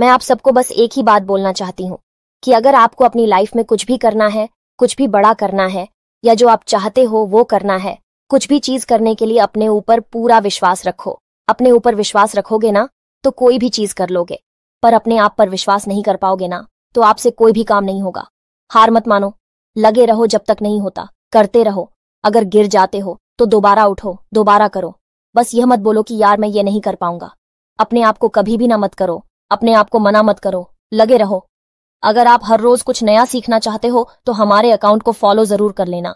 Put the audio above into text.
मैं आप सबको बस एक ही बात बोलना चाहती हूँ कि अगर आपको अपनी लाइफ में कुछ भी करना है कुछ भी बड़ा करना है या जो आप चाहते हो वो करना है कुछ भी चीज करने के लिए अपने ऊपर पूरा विश्वास रखो अपने ऊपर विश्वास रखोगे ना तो कोई भी चीज कर लोगे पर अपने आप पर विश्वास नहीं कर पाओगे ना तो आपसे कोई भी काम नहीं होगा हार मत मानो लगे रहो जब तक नहीं होता करते रहो अगर गिर जाते हो तो दोबारा उठो दोबारा करो बस यह मत बोलो कि यार मैं ये नहीं कर पाऊंगा अपने आप को कभी भी ना मत करो अपने आप को मना मत करो लगे रहो अगर आप हर रोज कुछ नया सीखना चाहते हो तो हमारे अकाउंट को फॉलो जरूर कर लेना